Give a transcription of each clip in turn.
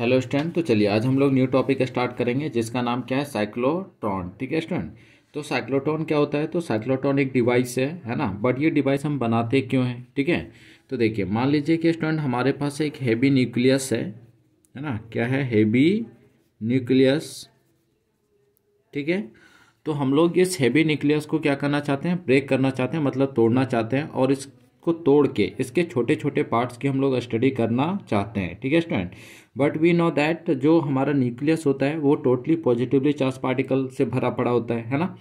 Hello student तो चलिए आज हम लोग न्यू टॉपिक स्टार्ट करेंगे जिसका नाम क्या है साइक्लोट्रॉन ठीक है स्टूडेंट तो साइक्लोट्रॉन क्या होता है तो साइक्लोट्रॉन एक डिवाइस है है ना बट ये डिवाइस हम बनाते क्यों हैं ठीक है तो देखिए मान लीजिए कि स्टूडेंट हमारे पास एक हेवी न्यूक्लियस है है ना क्या है हेवी न्यूक्लियस ठीक है तो हम लोग इस हेवी न्यूक्लियस को क्या करना चाहते हैं ब्रेक करना चाहते हैं मतलब तोड़ना चाहते हैं और इस को तोड़ के इसके छोटे छोटे पार्ट्स की हम लोग स्टडी करना चाहते हैं ठीक है student but we know that जो हमारा न्यूक्लियस होता है वो टोटली पॉजिटिवली चार्ज पार्टिकल से भरा पड़ा होता है है ना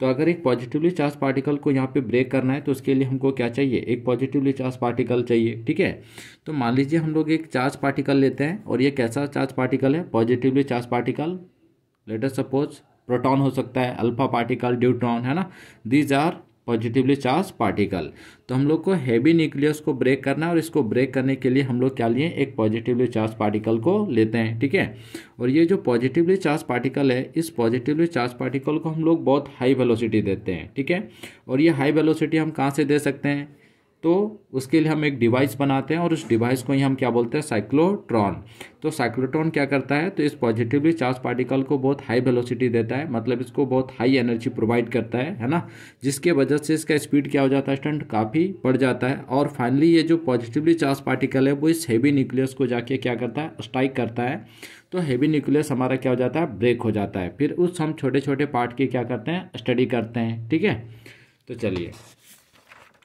तो अगर एक पॉजिटिवली चार्ज पार्टिकल को यहाँ पे ब्रेक करना है तो उसके लिए हमको क्या चाहिए एक पॉजिटिवली चार्ज पार्टिकल चाहिए ठीक है तो मान लीजिए हम लोग एक चार्ज पार्टिकल लेते हैं और ये कैसा चार्ज पार्टिकल है positively charge particle later suppose proton हो सकता है अल्फा पार्टिकल ड्यूट्रॉन है ना these are positively charge particle तो हम लोग को हैवी न्यूक्लियस को ब्रेक करना है और इसको ब्रेक करने के लिए हम लोग क्या लिए एक पॉजिटिवली चार्ज पार्टिकल को लेते हैं ठीक है और ये जो पॉजिटिवली चार्ज पार्टिकल है इस पॉजिटिवली चार्ज पार्टिकल को हम लोग बहुत हाई वेलोसिटी देते हैं ठीक है और ये हाई वेलोसिटी हम कहाँ से दे सकते हैं तो उसके लिए हम एक डिवाइस बनाते हैं और उस डिवाइस को ही हम क्या बोलते हैं साइक्लोट्रॉन तो साइक्लोट्रॉन क्या करता है तो इस पॉजिटिवली चार्ज पार्टिकल को बहुत हाई वेलोसिटी देता है मतलब इसको बहुत हाई एनर्जी प्रोवाइड करता है है ना जिसके वजह से इसका स्पीड क्या हो जाता है स्टंट काफ़ी बढ़ जाता है और फाइनली ये जो पॉजिटिवली चार्ज पार्टिकल है वो इस हैवी न्यूक्लियस को जाके क्या करता है स्ट्राइक करता है तो हेवी न्यूक्लियस हमारा क्या हो जाता है ब्रेक हो जाता है फिर उस हम छोटे छोटे पार्ट की क्या करते हैं स्टडी करते हैं ठीक है तो चलिए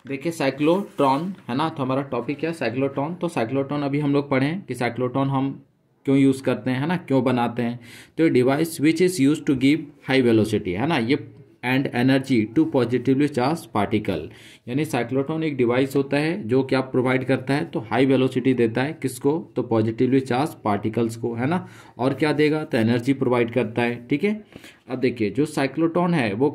देखिए साइक्लोट्रॉन है ना तो हमारा टॉपिक क्या साइक्लोट्रॉन तो साइक्लोट्रॉन अभी हम लोग पढ़े हैं कि साइक्लोट्रॉन हम क्यों यूज़ करते हैं है ना क्यों बनाते हैं तो ये device which is use to give high velocity है ना ये and energy to positively charge particle यानी साइक्लोट्रॉन एक डिवाइस होता है जो क्या प्रोवाइड करता है तो हाई वेलोसिटी देता है किसको तो पॉजिटिवली चार्ज पार्टिकल्स को है ना और क्या देगा तो एनर्जी प्रोवाइड करता है ठीक है अब देखिए जो साइक्लोट्रॉन है वो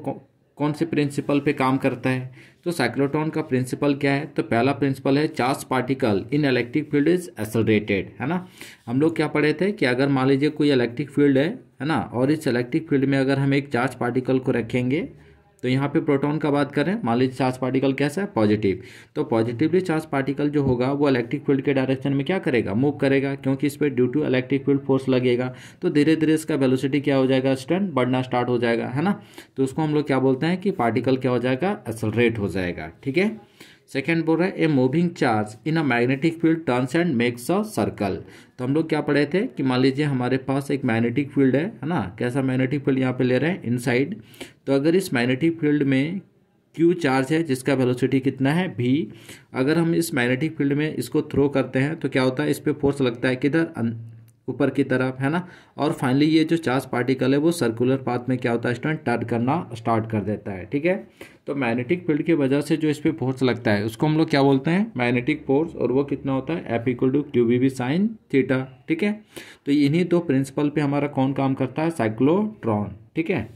कौन से प्रिंसिपल पे काम करता है तो साइक्लोटॉन का प्रिंसिपल क्या है तो पहला प्रिंसिपल है charge particle in electric field is accelerated है ना हम लोग क्या पढ़े थे कि अगर मान लीजिए कोई इलेक्ट्रिक फील्ड है है ना और इस इलेक्ट्रिक फील्ड में अगर हम एक चार्ज पार्टिकल को रखेंगे तो यहाँ पे प्रोटॉन का बात करें मान लीजिए चार्ज पार्टिकल कैसा है पॉजिटिव तो पॉजिटिवली चार्ज पार्टिकल जो होगा वो इलेक्ट्रिक फील्ड के डायरेक्शन में क्या करेगा मूव करेगा क्योंकि इस पर due to electric field force लगेगा तो धीरे धीरे इसका वेलोसिटी क्या हो जाएगा स्टैंड बढ़ना स्टार्ट हो जाएगा है ना तो उसको हम लोग क्या बोलते हैं कि पार्टिकल क्या हो जाएगा एक्सलरेट हो जाएगा ठीक है सेकेंड बोल रहे हैं a moving charge in a magnetic field turns and makes a circle तो हम लोग क्या पढ़े थे कि मान लीजिए हमारे पास एक मैग्नेटिक फील्ड है है ना कैसा मैग्नेटिक फील्ड यहाँ पे ले रहे हैं इनसाइड तो अगर इस मैग्नेटिक फील्ड में क्यू चार्ज है जिसका वेलोसिटी कितना है भी अगर हम इस मैग्नेटिक फील्ड में इसको थ्रो करते हैं तो क्या होता है इस पर फोर्स लगता है किधर ऊपर की तरफ है ना और फाइनली ये जो चार्ज पार्टिकल है वो सर्कुलर पाथ में क्या होता है स्टूडेंट टर्न करना स्टार्ट कर देता है ठीक है तो मैग्नेटिक फील्ड की वजह से जो इस पर फोर्स लगता है उसको हम लोग क्या बोलते हैं मैग्नेटिक फोर्स और वो कितना होता है F equal to q B B sine theta ठीक है तो इन्हीं दो प्रिंसिपल पे हमारा कौन काम करता है साइक्लोट्रॉन ठीक है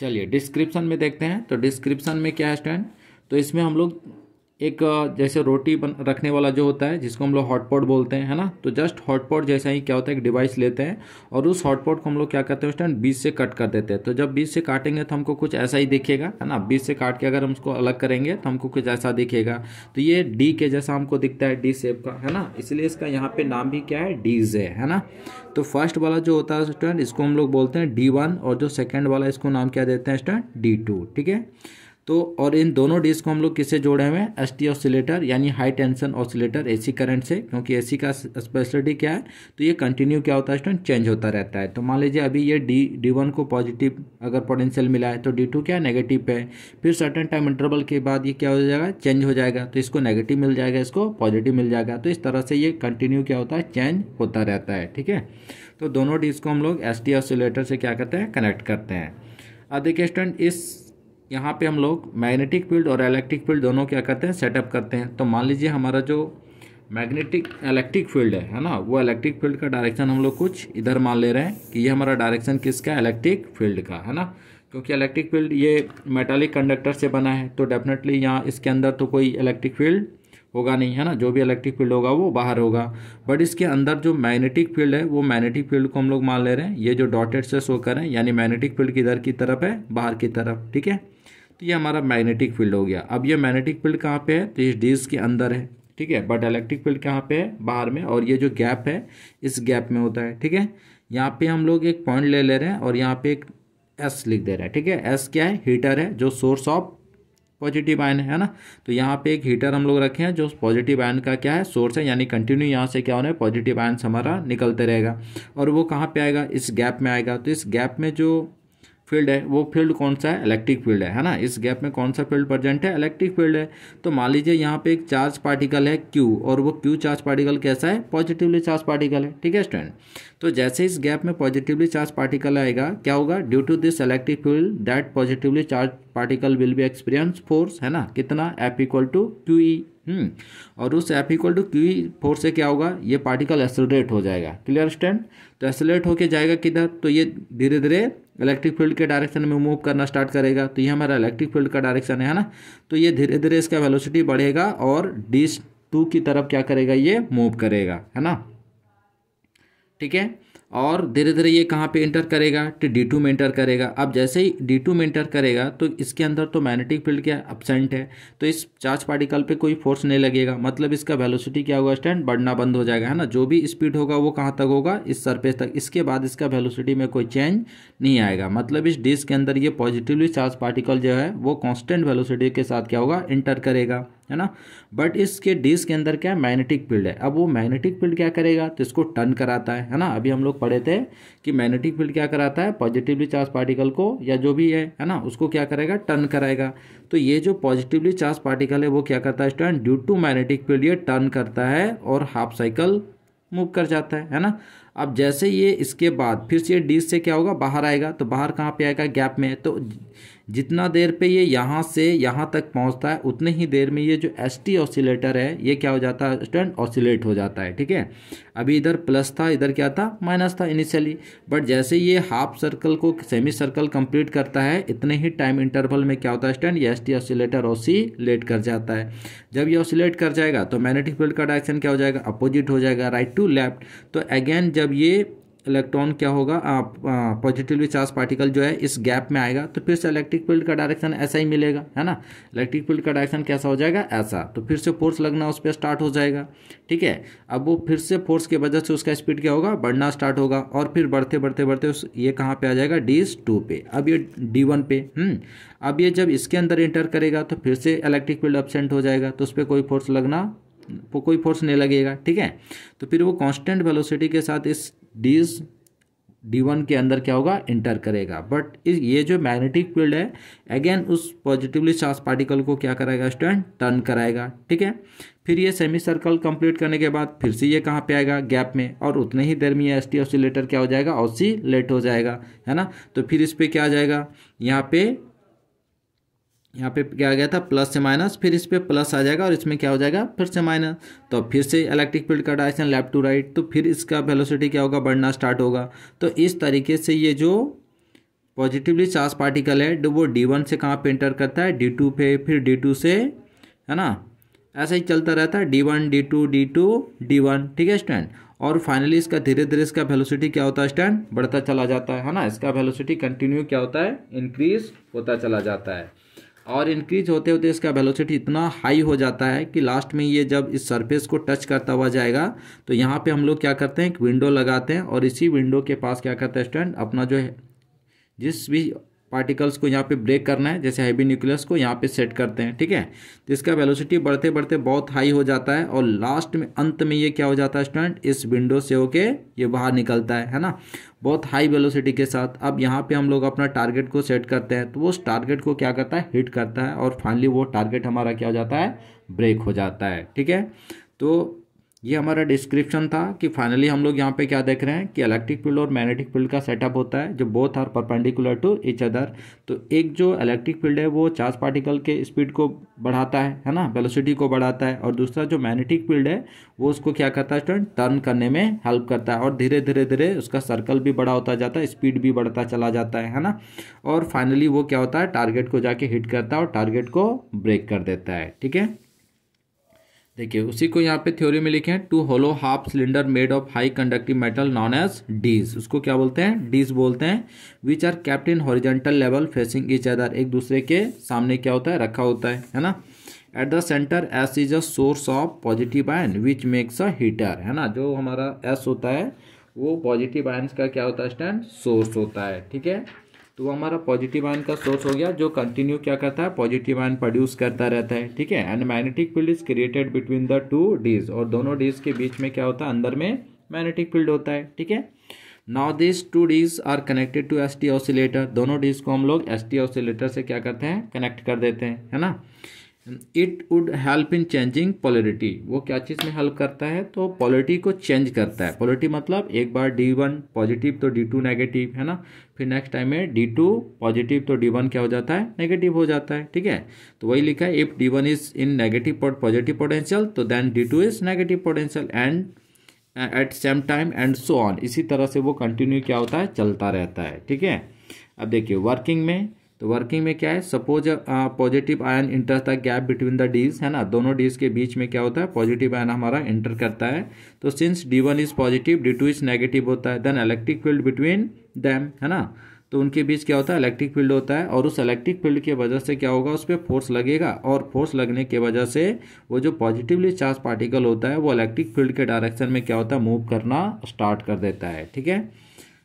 चलिए डिस्क्रिप्शन में देखते हैं तो डिस्क्रिप्सन में क्या है स्टूडेंट तो इसमें हम लोग एक जैसे रोटी बन रखने वाला जो होता है जिसको हम लोग हॉटपॉट बोलते हैं है ना तो जस्ट हॉटपॉट जैसा ही क्या होता है एक डिवाइस लेते हैं और उस हॉटपॉट को हम लोग क्या करते हैं उस टाइम बीज से कट कर देते हैं तो जब बीस से काटेंगे तो हमको कुछ ऐसा ही दिखेगा है ना बीस से काट के अगर हम उसको अलग करेंगे तो हमको कुछ ऐसा दिखेगा तो ये डी के जैसा हमको दिखता है डी सेप का है ना इसलिए इसका यहाँ पर नाम भी क्या है डी जे है ना तो फर्स्ट वाला जो होता है स्टूडेंट इसको हम लोग बोलते हैं डी वन और जो सेकेंड वाला इसको नाम क्या देते हैं स्टूडेंट डी टू ठीक है तो और इन दोनों डिश को हम लोग किससे जोड़े हुए हैं एस टी ऑसिलेटर यानी high tension oscillator AC current से क्योंकि एसी का स्पेशलिटी क्या है तो ये कंटिन्यू क्या होता है स्टूडेंट चेंज होता रहता है तो मान लीजिए अभी ये डी डी वन को पॉजिटिव अगर पोटेंशियल मिला है तो डी टू क्या नेगेटिव पे है फिर सर्टन टाइम इंटरवल के बाद ये क्या हो जाएगा चेंज हो जाएगा तो इसको नेगेटिव मिल जाएगा इसको पॉजिटिव मिल जाएगा तो इस तरह से ये कंटिन्यू क्या होता है चेंज होता रहता है ठीक है तो दोनों डिस्क को हम लोग एस टी ऑसिलेटर से क्या करते हैं कनेक्ट करते हैं अब देखिए स्टूडेंट इस यहाँ पे हम लोग मैग्नेटिक फील्ड और इलेक्ट्रिक फील्ड दोनों क्या करते हैं सेटअप करते हैं तो मान लीजिए हमारा जो मैग्नेटिक इलेक्ट्रिक फील्ड है है ना वो इलेक्ट्रिक फील्ड का डायरेक्शन हम लोग कुछ इधर मान ले रहे हैं कि ये हमारा डायरेक्शन किसका इलेक्ट्रिक फील्ड का है ना क्योंकि इलेक्ट्रिक फील्ड ये मेटालिक कंडक्टर से बना है तो डेफिनेटली यहाँ इसके अंदर तो कोई इलेक्ट्रिक फील्ड होगा नहीं है ना जो भी इलेक्ट्रिक फील्ड होगा वो बाहर होगा बट इसके अंदर जो मैग्नेटिक फील्ड है वो मैग्नेटिक फील्ड को हम लोग मान ले रहे हैं ये जो डॉटेड से शो करें यानी मैग्नेटिक फील्ड किधर की तरफ है बाहर की तरफ ठीक है तो ये हमारा मैग्नेटिक फील्ड हो गया अब ये मैग्नेटिक फील्ड कहाँ पे है तो इस डिस्क के अंदर है ठीक है बट इलेक्ट्रिक फील्ड कहाँ पे है बाहर में और ये जो गैप है इस गैप में होता है ठीक है यहाँ पे हम लोग एक पॉइंट ले ले रहे हैं और यहाँ पे एक एस लिख दे रहे हैं ठीक है एस क्या है हीटर है जो सोर्स ऑफ पॉजिटिव आयन है ना तो यहाँ पे एक हीटर हम लोग रखे हैं जो पॉजिटिव आयन का क्या है सोर्स है यानी कंटिन्यू यहाँ से क्या होना है पॉजिटिव आयन हमारा निकलते रहेगा और वो कहाँ पे आएगा इस गैप में आएगा तो इस गैप में जो फील्ड है वो फील्ड कौन सा है इलेक्ट्रिक फील्ड है है ना इस गैप में कौन सा फील्ड प्रजेंट है इलेक्ट्रिक फील्ड है तो मान लीजिए यहाँ पे एक चार्ज पार्टिकल है क्यू और वो क्यू चार्ज पार्टिकल कैसा है पॉजिटिवली चार्ज पार्टिकल है ठीक है स्टूडेंट तो जैसे इस गैप में पॉजिटिवली चार्ज पार्टिकल आएगा क्या होगा due to this electric field that positively charge particle will be experience force है ना कितना F equal to q E और उस F equal to q E force से क्या होगा ये पार्टिकल एसोलेट हो जाएगा क्लियर स्टैंड तो एसोलेट होके जाएगा किधर तो ये धीरे धीरे इलेक्ट्रिक फील्ड के डायरेक्शन में मूव करना स्टार्ट करेगा तो ये हमारा इलेक्ट्रिक फील्ड का डायरेक्शन है ना तो ये धीरे धीरे इसका वेलोसिटी बढ़ेगा और डिस टू की तरफ क्या करेगा ये मूव करेगा है ना ठीक है और धीरे धीरे ये कहाँ पे इंटर करेगा तो डी टू में इंटर करेगा अब जैसे ही डी टू में इंटर करेगा तो इसके अंदर तो मैग्नेटिक फील्ड क्या अपसेंट है तो इस चार्ज पार्टिकल पे कोई फोर्स नहीं लगेगा मतलब इसका वेलोसिटी क्या होगा स्टैंड बढ़ना बंद हो जाएगा है ना जो भी स्पीड होगा वो कहाँ तक होगा इस सरफेस तक इसके बाद इसका वेलोसिटी में कोई चेंज नहीं आएगा मतलब इस डिस्क के अंदर ये पॉजिटिवली चार्ज पार्टिकल जो है वो कॉन्स्टेंट वेलोसिटी के साथ क्या होगा इंटर करेगा है ना बट इसके डिस्क के अंदर क्या मैग्नेटिक फील्ड है अब वो मैग्नेटिक फील्ड क्या करेगा तो इसको टर्न कराता है है ना अभी हम लोग पढ़े थे कि मैग्नेटिक फील्ड क्या कराता है पॉजिटिवली चार्ज पार्टिकल को या जो भी है है ना उसको क्या करेगा टर्न कराएगा तो ये जो पॉजिटिवली चार्ज पार्टिकल है वो क्या करता है student due to magnetic field ये टर्न करता है और हाफ साइकिल मूव कर जाता है है ना अब जैसे ये इसके बाद फिर से ये डिश से क्या होगा बाहर आएगा तो बाहर कहाँ पे आएगा गैप में तो जितना देर पे ये यहाँ से यहाँ तक पहुँचता है उतने ही देर में ये जो एस टी ऑसिलेटर है ये क्या हो जाता है स्टैंड ऑसिलेट हो जाता है ठीक है अभी इधर प्लस था इधर क्या था माइनस था इनिशियली बट जैसे ये हाफ सर्कल को सेमी सर्कल कंप्लीट करता है इतने ही टाइम इंटरवल में क्या होता है स्टैंड ये एस टी ऑसिलेटर ऑसिलेट कर जाता है जब ये ऑसिलेट कर जाएगा तो मैग्नेटिक फील्ड का डायरेक्शन क्या हो जाएगा अपोजिट हो जाएगा राइट टू लेफ्ट तो अगेन जब ये इलेक्ट्रॉन क्या होगा पॉजिटिवली चार्ज पार्टिकल जो है इस गैप में आएगा तो फिर से इलेक्ट्रिक फील्ड का डायरेक्शन ऐसा ही मिलेगा है ना इलेक्ट्रिक फील्ड का डायरेक्शन कैसा हो जाएगा ऐसा तो फिर से फोर्स लगना उस पर स्टार्ट हो जाएगा ठीक है अब वो फिर से फोर्स की वजह से उसका स्पीड क्या होगा बढ़ना स्टार्ट होगा और फिर बढ़ते बढ़ते बढ़ते उस ये कहाँ पर आ जाएगा डी टू पे अब ये डी वन पे हम्म? अब ये जब इसके अंदर इंटर करेगा तो फिर से इलेक्ट्रिक फील्ड अपसेंट हो जाएगा तो उस पर कोई फोर्स लगना कोई फोर्स नहीं लगेगा ठीक है तो फिर वो कांस्टेंट वेलोसिटी के साथ इस डीज डी वन के अंदर क्या होगा इंटर करेगा बट ये जो मैग्नेटिक फील्ड है अगेन उस पॉजिटिवली चार्ज पार्टिकल को क्या कराएगा स्टूडेंट टर्न कराएगा ठीक है फिर ये सेमी सर्कल कंप्लीट करने के बाद फिर से ये कहाँ पे आएगा गैप में और उतने ही देर में ये एस टी ऑसिलेटर क्या हो जाएगा ऑसिलेट हो जाएगा है ना तो फिर इस पर क्या आ जाएगा यहाँ पे यहाँ पे क्या आ गया था प्लस से माइनस फिर इस पर प्लस आ जाएगा और इसमें क्या हो जाएगा फिर से माइनस तो फिर से इलेक्ट्रिक फील्ड का डायरेक्शन लेफ्ट टू राइट तो फिर इसका वेलोसिटी क्या होगा बढ़ना स्टार्ट होगा तो इस तरीके से ये जो पॉजिटिवली चार्ज पार्टिकल है वो डी वन से कहाँ पर इंटर करता है डी टू पे फिर डी टू से है ना ऐसा ही चलता रहता है D one D two D two D one ठीक है स्टैंड और फाइनली इसका धीरे धीरे इसका वेलोसिटी क्या होता है स्टैंड बढ़ता चला जाता है है ना इसका वेलोसिटी कंटिन्यू क्या होता है इंक्रीज होता चला जाता है और इंक्रीज होते होते इसका वेलोसिटी इतना हाई हो जाता है कि लास्ट में ये जब इस सरफेस को टच करता हुआ जाएगा तो यहाँ पे हम लोग क्या करते हैं एक विंडो लगाते हैं और इसी विंडो के पास क्या करते हैं स्टैंड अपना जो है जिस भी पार्टिकल्स को यहाँ पे ब्रेक करना है जैसे हैवी न्यूक्लियस को यहाँ पे सेट करते हैं ठीक है तो इसका वेलोसिटी बढ़ते बढ़ते बहुत हाई हो जाता है और लास्ट में अंत में ये क्या हो जाता है स्टूडेंट इस विंडो से होके ये बाहर निकलता है है ना बहुत हाई वेलोसिटी के साथ अब यहाँ पे हम लोग अपना टारगेट को सेट करते हैं तो वो उस टारगेट को क्या करता है हिट करता है और फाइनली वो टारगेट हमारा क्या हो जाता है ब्रेक हो जाता है ठीक है तो ये हमारा डिस्क्रिप्शन था कि फाइनली हम लोग यहाँ पे क्या देख रहे हैं कि इलेक्ट्रिक फील्ड और मैग्नेटिक फील्ड का सेटअप होता है जो both are perpendicular to each other तो एक जो इलेक्ट्रिक फील्ड है वो चार्ज पार्टिकल के स्पीड को बढ़ाता है है ना वेलोसिटी को बढ़ाता है और दूसरा जो मैग्नेटिक फील्ड है वो उसको क्या करता है स्टूडेंट टर्न करने में हेल्प करता है और धीरे धीरे धीरे उसका सर्कल भी बड़ा होता जाता है स्पीड भी बढ़ता चला जाता है है ना और फाइनली वो क्या होता है टारगेट को जाके हिट करता है और टारगेट को ब्रेक कर देता है ठीक है देखिए उसी को यहाँ पे थ्योरी में लिखे हैं two hollow half cylinder made of high conductive metal known as dees उसको क्या बोलते हैं डीज बोलते हैं which are kept in horizontal level facing each other एक दूसरे के सामने क्या होता है रखा होता है है ना at the centre S is a source of positive ion which makes a heater है ना जो हमारा एस होता है वो पॉजिटिव आयन का क्या होता है स्टैंड सोर्स होता है ठीक है तो वो हमारा पॉजिटिव आयन का सोर्स हो गया जो कंटिन्यू क्या करता है पॉजिटिव आयन प्रोड्यूस करता रहता है ठीक है and magnetic field is created between the two dees और दोनों डीज के बीच में क्या होता है अंदर में मैग्नेटिक फील्ड होता है ठीक है now this two dees are connected to S T oscillator दोनों डीज को हम लोग एस टी ऑसिलेटर से क्या करते हैं कनेक्ट कर देते हैं है ना it would help in changing polarity वो क्या चीज़ में हेल्प करता है तो पॉलिटी को चेंज करता है पॉलिटी मतलब एक बार डी वन पॉजिटिव तो डी टू नेगेटिव है ना फिर नेक्स्ट टाइम में डी टू पॉजिटिव तो डी वन क्या हो जाता है नेगेटिव हो जाता है ठीक है तो वही लिखा है if D one is in negative positive potential तो then D two is negative potential and at same time and so on इसी तरह से वो कंटिन्यू क्या होता है चलता रहता है ठीक है अब देखिए वर्किंग में तो वर्किंग में क्या है suppose positive ion enter the gap between the dees है ना दोनों डीज के बीच में क्या होता है पॉजिटिव आयन हमारा इंटर करता है तो since D one is positive D two is negative होता है then electric field between them है ना तो उनके बीच क्या होता है इलेक्ट्रिक फील्ड होता है और उस इलेक्ट्रिक फील्ड की वजह से क्या होगा उस पर फोर्स लगेगा और फोर्स लगने की वजह से वो जो पॉजिटिवली चार्ज पार्टिकल होता है वो इलेक्ट्रिक फील्ड के डायरेक्शन में क्या होता है मूव करना स्टार्ट कर देता है ठीक है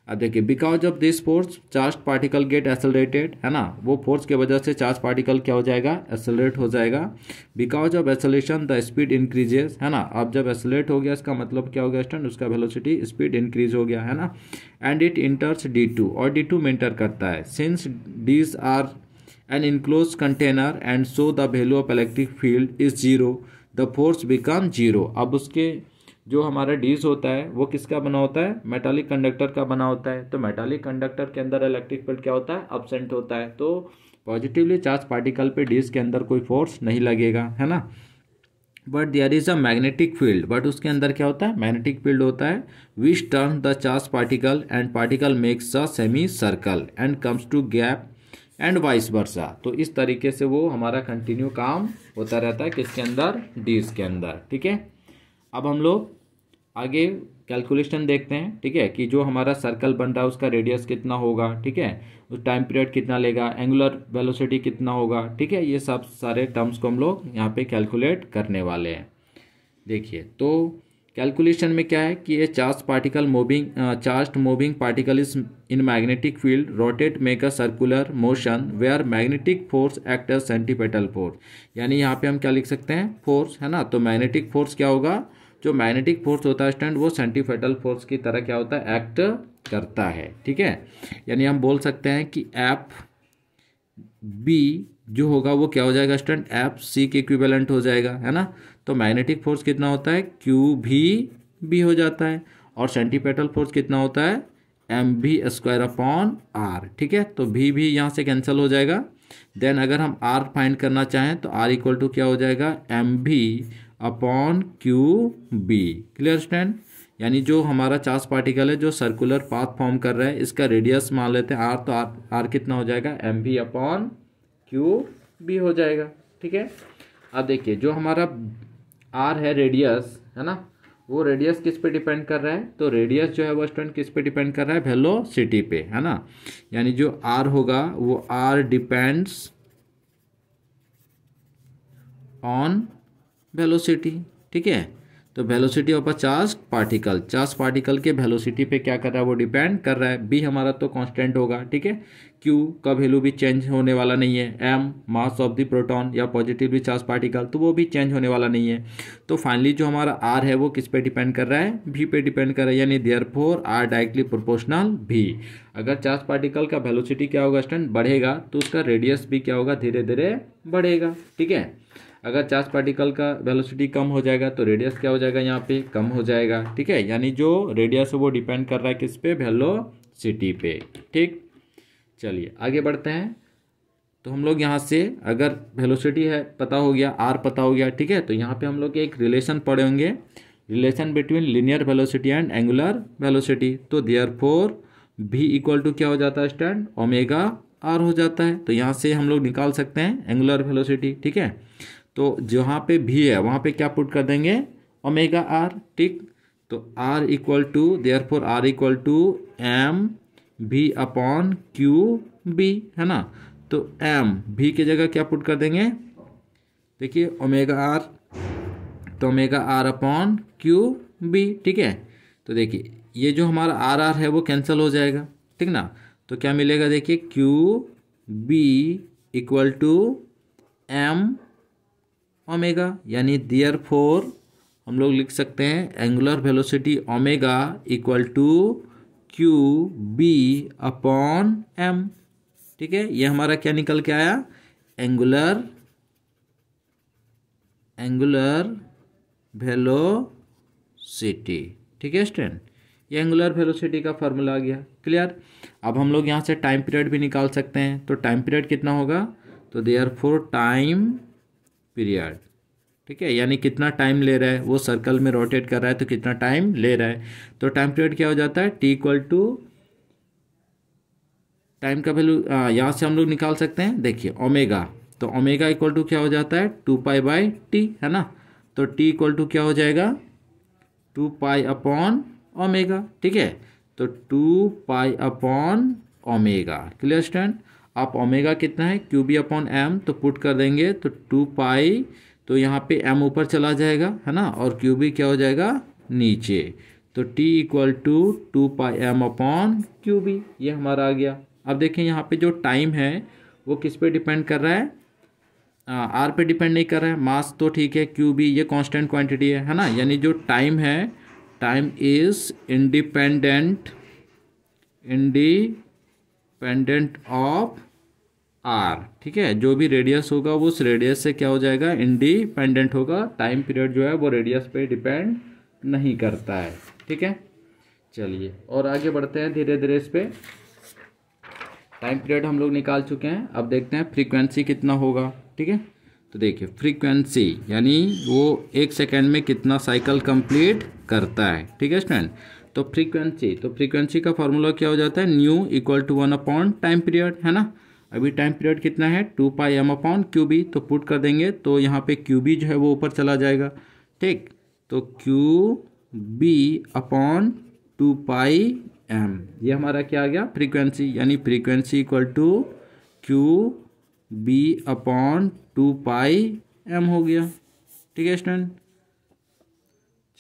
अब देखिए because of this force charge particle get accelerated है ना वो फोर्स के वजह से चार्ज पार्टिकल क्या हो जाएगा एसलरेट हो जाएगा because of acceleration the speed increases है ना अब जब एसलेट हो गया इसका मतलब क्या हो गया स्टैंड उसका वेलोसिटी स्पीड इंक्रीज हो गया है ना and it enters D two और डी टू में इंटर करता है since dees are an enclose container and so the value of electric field is zero the force become zero अब उसके जो हमारा डीज होता है वो किसका बना होता है मेटालिक कंडक्टर का बना होता है तो मेटालिक कंडक्टर के अंदर इलेक्ट्रिक फील्ड क्या होता है अपसेंट होता है तो पॉजिटिवली चार्ज पार्टिकल पे डीज के अंदर कोई फोर्स नहीं लगेगा है ना but there is a magnetic field but उसके अंदर क्या होता है मैग्नेटिक फील्ड होता है which turn the charge particle and particle makes a semi circle and comes to gap and vice versa तो इस तरीके से वो हमारा कंटिन्यू काम होता रहता है किसके अंदर डीज के अंदर ठीक है अब हम लोग आगे कैलकुलेशन देखते हैं ठीक है कि जो हमारा सर्कल बन रहा है उसका रेडियस कितना होगा ठीक है उस टाइम पीरियड कितना लेगा एंगुलर वेलोसिटी कितना होगा ठीक है ये सब सारे टर्म्स को हम लोग यहाँ पे कैलकुलेट करने वाले हैं देखिए तो कैलकुलेशन में क्या है कि ये charge particle moving charge moving particle is in magnetic field rotate make a circular motion we are magnetic force act a centripetal force यानी यहाँ पे हम क्या लिख सकते हैं फोर्स है ना तो मैग्नेटिक फोर्स क्या होगा जो मैग्नेटिक फोर्स होता है स्टूडेंट वो सेंटीफेटल फोर्स की तरह क्या होता है एक्ट करता है ठीक है यानी हम बोल सकते हैं कि एप बी जो होगा वो क्या हो जाएगा स्टूडेंट एप सी के इक्विवेलेंट हो जाएगा है ना तो मैग्नेटिक फोर्स कितना होता है क्यू भी बी हो जाता है और सेंटीपेटल फोर्स कितना होता है एम भी स्क्वायर अपॉन आर ठीक है तो भी भी यहाँ से कैंसिल हो जाएगा देन अगर हम आर फाइंड करना चाहें तो आर इक्वल टू क्या हो जाएगा m v upon q B clear stand यानी जो हमारा चार्ज पार्टिकल है जो सर्कुलर पाथ फॉर्म कर रहा है इसका रेडियस मान लेते हैं आर तो आर आर कितना हो जाएगा m B upon q B हो जाएगा ठीक है अब देखिए जो हमारा आर है रेडियस है ना वो रेडियस किस पे डिपेंड कर रहा है तो रेडियस जो है वो स्टूडेंट किस पे डिपेंड कर रहा है सिटी पे है ना यानी जो आर होगा वो आर डिपेंड्स ऑन वेलोसिटी ठीक है तो velocity of a charge particle charge particle के वेलोसिटी पे क्या कर रहा है वो डिपेंड कर रहा है बी हमारा तो कांस्टेंट होगा ठीक है क्यू का वैल्यू भी चेंज होने वाला नहीं है m mass of the proton या भी चार्ज पार्टिकल तो वो भी चेंज होने वाला नहीं है तो फाइनली जो हमारा आर है वो किस पे डिपेंड कर रहा है भी पे डिपेंड कर रहा है यानी therefore are directly proportional भी अगर चार्ज पार्टिकल का वेलोसिटी क्या होगा स्टैंड बढ़ेगा तो उसका रेडियस भी क्या होगा धीरे धीरे बढ़ेगा ठीक है अगर चार्ज पार्टिकल का वेलोसिटी कम हो जाएगा तो रेडियस क्या हो जाएगा यहाँ पे कम हो जाएगा ठीक है यानी जो रेडियस है वो डिपेंड कर रहा है किस पे वेलोसिटी पे ठीक चलिए आगे बढ़ते हैं तो हम लोग यहाँ से अगर वेलोसिटी है पता हो गया आर पता हो गया ठीक है तो यहाँ पर हम लोग एक रिलेशन पढ़े होंगे relation between linear velocity and angular velocity तो देयर फोर भी इक्वल टू क्या हो जाता है स्टैंड ओमेगा आर हो जाता है तो यहाँ से हम लोग निकाल सकते हैं एंगुलर वेलोसिटी ठीक है तो जहाँ पे भी है वहाँ पे क्या पुट कर देंगे ओमेगा आर ठीक तो r equal to therefore r equal to m v upon q B है ना तो एम भी की जगह क्या पुट कर देंगे देखिए ओमेगा आर तो omega r upon q B ठीक है तो देखिए ये जो हमारा आर आर है वो कैंसिल हो जाएगा ठीक ना तो क्या मिलेगा देखिए q B equal to m omega यानी दियर फोर हम लोग लिख सकते हैं angular velocity omega equal to q B upon m ठीक है ये हमारा क्या निकल के आया एंगुलर एंगुलर वेलोसिटी ठीक है स्टैंड ये एंगुलर वेलोसिटी का फॉर्मूला आ गया क्लियर अब हम लोग यहाँ से टाइम पीरियड भी निकाल सकते हैं तो टाइम पीरियड कितना होगा तो देयर फोर टाइम पीरियड ठीक है यानी कितना टाइम ले रहा है वो सर्कल में रोटेट कर रहा है तो कितना टाइम ले रहा है तो टाइम पीरियड क्या हो जाता है टी इक्वल टू टाइम का वैल्यू हाँ, यहाँ से हम लोग निकाल सकते हैं देखिए ओमेगा तो ओमेगा इक्वल टू क्या हो जाता है टू पाई बाई टी है ना तो टी इक्वल टू क्या हो जाएगा टू पाई अपॉन ओमेगा ठीक है तो two pi upon omega clear stand आप ओमेगा कितना है क्यू बी अपॉन एम तो पुट कर देंगे तो टू पाई तो यहाँ पे एम ऊपर चला जाएगा है ना और क्यू बी क्या हो जाएगा नीचे तो t equal to two pi m upon q B ये हमारा आ गया अब देखें यहाँ पे जो टाइम है वो किस पे डिपेंड कर रहा है आ, आर पे डिपेंड नहीं कर रहा है मास तो ठीक है क्यू बी ये कॉन्स्टेंट क्वान्टिटी है है ना यानी जो टाइम है time is independent independent of r ठीक है जो भी रेडियस होगा उस रेडियस से क्या हो जाएगा इंडिपेंडेंट होगा टाइम पीरियड जो है वो रेडियस पे डिपेंड नहीं करता है ठीक है चलिए और आगे बढ़ते हैं धीरे धीरे इस पर टाइम पीरियड हम लोग निकाल चुके हैं अब देखते हैं फ्रीक्वेंसी कितना होगा ठीक है तो देखिए फ्रीक्वेंसी यानी वो एक सेकेंड में कितना साइकिल कंप्लीट करता है ठीक है स्टूडेंट तो फ्रीक्वेंसी तो फ्रीक्वेंसी का फॉर्मूला क्या हो जाता है nu equal to one upon time period है ना अभी टाइम पीरियड कितना है two pi m upon q B तो पुट कर देंगे तो यहाँ पे क्यू बी जो है वो ऊपर चला जाएगा ठीक तो q B upon two pi m ये हमारा क्या आ गया फ्रीक्वेंसी यानी frequency equal to q B upon two pi m हो गया ठीक है स्टूडेंट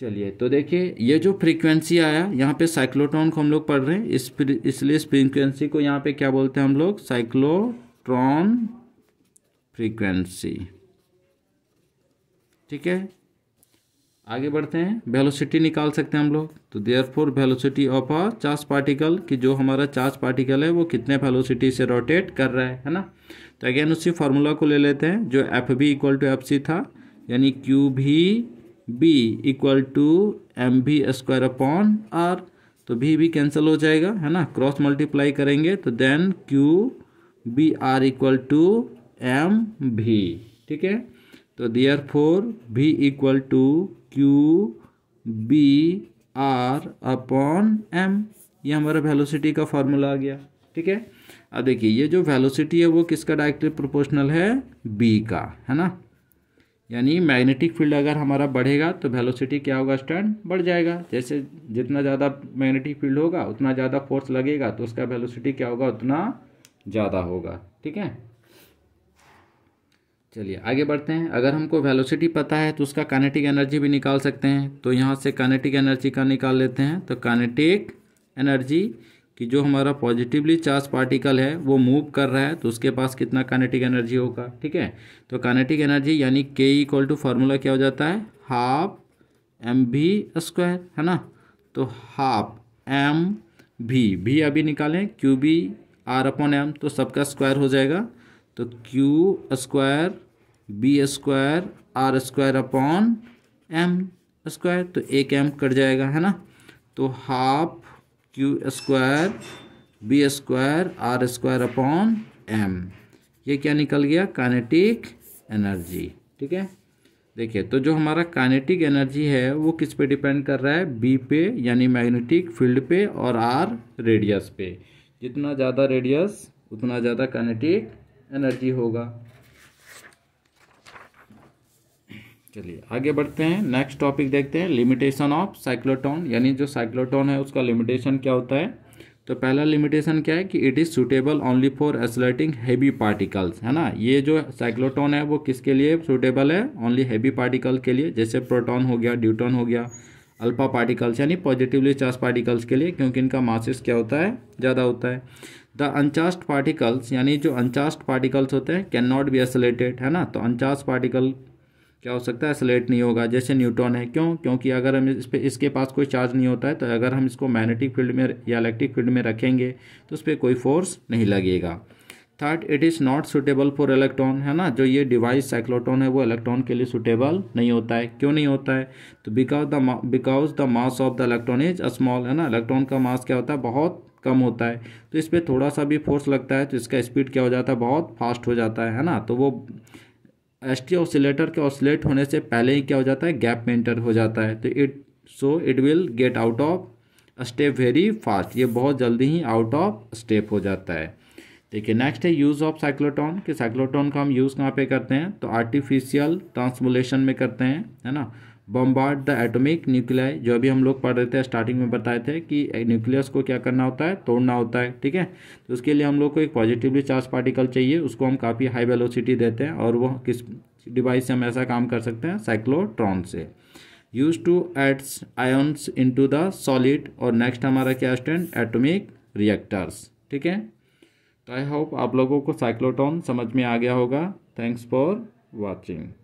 चलिए तो देखिए ये जो फ्रीक्वेंसी आया यहाँ पे साइक्लोट्रॉन को हम लोग पढ़ रहे हैं इस इसलिए इस फ्रीक्वेंसी को यहाँ पे क्या बोलते हैं हम लोग साइक्लोट्रॉन फ्रीक्वेंसी ठीक है आगे बढ़ते हैं वेलोसिटी निकाल सकते हैं हम लोग तो therefore velocity of a charge particle कि जो हमारा चार्ज पार्टिकल है वो कितने वेलोसिटी से रोटेट कर रहा है है ना तो अगेन उसी फार्मूला को ले लेते हैं जो F B equal to F C था यानी q v B equal to m v square upon r तो भी भी कैंसिल हो जाएगा है ना क्रॉस मल्टीप्लाई करेंगे तो then q B r equal to m v ठीक है तो दियर फोर भी equal to q B r upon m ये हमारा वेलोसिटी का फॉर्मूला आ गया ठीक है अब देखिए ये जो वेलोसिटी है वो किसका डायरेक्टली प्रोपोर्शनल है बी का है ना यानी मैग्नेटिक फील्ड अगर हमारा बढ़ेगा तो वेलोसिटी क्या होगा स्टैंड बढ़ जाएगा जैसे जितना ज़्यादा मैग्नेटिक फील्ड होगा उतना ज़्यादा फोर्स लगेगा तो उसका वेलोसिटी क्या होगा उतना ज़्यादा होगा ठीक है चलिए आगे बढ़ते हैं अगर हमको वेलोसिटी पता है तो उसका कानेटिक एनर्जी भी निकाल सकते हैं तो यहाँ से कानेटिक एनर्जी का निकाल लेते हैं तो कानेटिक एनर्जी कि जो हमारा पॉजिटिवली चार्ज पार्टिकल है वो मूव कर रहा है तो उसके पास कितना कानेटिक एनर्जी होगा ठीक है तो कानेटिक एनर्जी यानी के इक्वल टू फार्मूला क्या हो जाता है हाफ एम भी स्क्वायर है ना तो हाफ एम भी भी अभी निकालें q B r upon m तो सबका स्क्वायर हो जाएगा तो q square B square r square upon m square तो एक एम कट जाएगा है ना तो half q square B square r square upon m ये क्या निकल गया काइनेटिक एनर्जी ठीक है देखिए तो जो हमारा काइनेटिक एनर्जी है वो किस पे डिपेंड कर रहा है बी पे यानी मैग्नेटिक फील्ड पे और आर रेडियस पे जितना ज़्यादा रेडियस उतना ज़्यादा काइनेटिक एनर्जी होगा चलिए आगे बढ़ते हैं नेक्स्ट टॉपिक देखते हैं लिमिटेशन ऑफ साइक्लोटॉन यानी जो साइक्लोटॉन है उसका लिमिटेशन क्या होता है तो पहला लिमिटेशन क्या है कि it is suitable only for accelerating heavy particles है ना ये जो साइक्लोटॉन है वो किसके लिए सूटेबल है ओनली हैवी पार्टिकल के लिए जैसे प्रोटॉन हो गया ड्यूटॉन हो गया अल्फा पार्टिकल्स यानी पॉजिटिवली चार्ज पार्टिकल्स के लिए क्योंकि इनका मासिस क्या होता है ज़्यादा होता है द अनचार्ज पार्टिकल्स यानी जो अनचार्ज पार्टिकल्स होते हैं कैन नॉट बी एसलेटेड है ना तो अनचार्ज पार्टिकल क्या हो सकता है सलेट नहीं होगा जैसे न्यूटॉन है क्यों क्योंकि अगर हम इस पर इसके पास कोई चार्ज नहीं होता है तो अगर हम इसको मैग्नेटिक फील्ड में या इलेक्ट्रिक फील्ड में रखेंगे तो उस पर कोई फोर्स नहीं लगेगा third it is not suitable for electron है ना जो ये डिवाइस साइक्लोटॉन है वो इलेक्ट्रॉन के लिए सुटेबल नहीं होता है क्यों नहीं होता है तो because the because the mass of the electron is small है ना इलेक्ट्रॉन का मास क्या होता है बहुत कम होता है तो इस पर थोड़ा सा भी फोर्स लगता है तो इसका स्पीड क्या हो जाता है बहुत फास्ट हो जाता है है ना तो वो एस टी ऑसिलेटर के ऑसिलेट होने से पहले ही क्या हो जाता है गैप में इंटर हो जाता है तो it so it will get out of step very fast ये बहुत जल्दी ही आउट ऑफ स्टेप हो जाता है देखिए नेक्स्ट है यूज़ ऑफ साइक्लोटॉन कि साइक्लोटॉन का हम यूज़ कहाँ पे करते हैं तो आर्टिफिशियल ट्रांसमोलेशन में करते हैं है ना बॉम्बार्ड द एटोमिक न्यूक्लियाई जो अभी हम लोग पढ़ रहे थे स्टार्टिंग में बताए थे कि न्यूक्लियस को क्या करना होता है तोड़ना होता है ठीक है तो उसके लिए हम लोग को एक पॉजिटिवली चार्ज पार्टिकल चाहिए उसको हम काफ़ी हाई वेलोसिटी देते हैं और वो किस डिवाइस से हम ऐसा काम कर सकते हैं साइक्लोट्रॉन से use to adds ions to the solid और नेक्स्ट हमारा क्या स्टैंड एटोमिक रिएक्टर्स ठीक है तो आई होप आप लोगों को साइक्लोटॉन समझ में आ गया होगा थैंक्स फॉर वॉचिंग